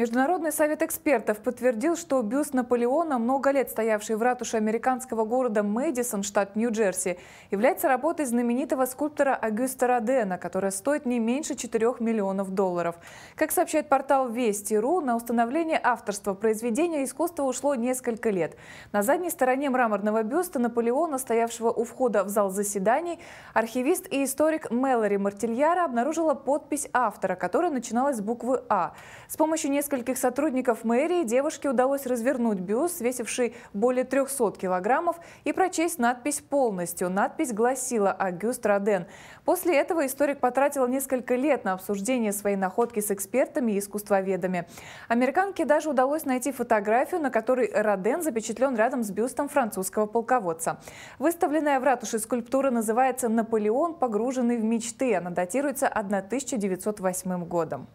Международный совет экспертов подтвердил, что бюст Наполеона, много лет стоявший в ратуше американского города Мэдисон, штат Нью-Джерси, является работой знаменитого скульптора Агюста Родена, которая стоит не меньше 4 миллионов долларов. Как сообщает портал Вести.ру, на установление авторства произведения искусства ушло несколько лет. На задней стороне мраморного бюста Наполеона, стоявшего у входа в зал заседаний, архивист и историк Мэлори Мартильяра обнаружила подпись автора, которая начиналась с буквы «А». С помощью нескольких нескольких сотрудников мэрии девушке удалось развернуть бюст, весивший более 300 килограммов, и прочесть надпись полностью. Надпись гласила «Агюст Роден». После этого историк потратил несколько лет на обсуждение своей находки с экспертами и искусствоведами. Американке даже удалось найти фотографию, на которой Роден запечатлен рядом с бюстом французского полководца. Выставленная в ратуше скульптура называется «Наполеон, погруженный в мечты». Она датируется 1908 годом.